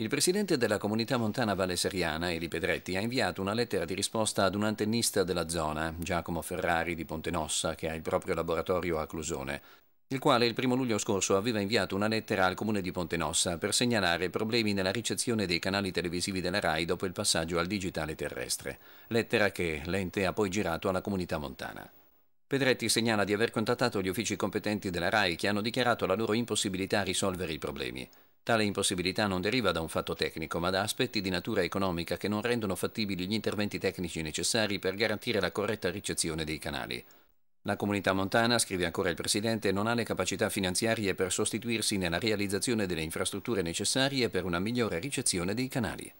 Il presidente della comunità montana Valle Seriana, Eli Pedretti, ha inviato una lettera di risposta ad un antennista della zona, Giacomo Ferrari di Pontenossa, che ha il proprio laboratorio a Clusone, il quale il primo luglio scorso aveva inviato una lettera al comune di Pontenossa per segnalare problemi nella ricezione dei canali televisivi della RAI dopo il passaggio al digitale terrestre, lettera che l'ente ha poi girato alla comunità montana. Pedretti segnala di aver contattato gli uffici competenti della RAI che hanno dichiarato la loro impossibilità a risolvere i problemi. Tale impossibilità non deriva da un fatto tecnico, ma da aspetti di natura economica che non rendono fattibili gli interventi tecnici necessari per garantire la corretta ricezione dei canali. La comunità montana, scrive ancora il Presidente, non ha le capacità finanziarie per sostituirsi nella realizzazione delle infrastrutture necessarie per una migliore ricezione dei canali.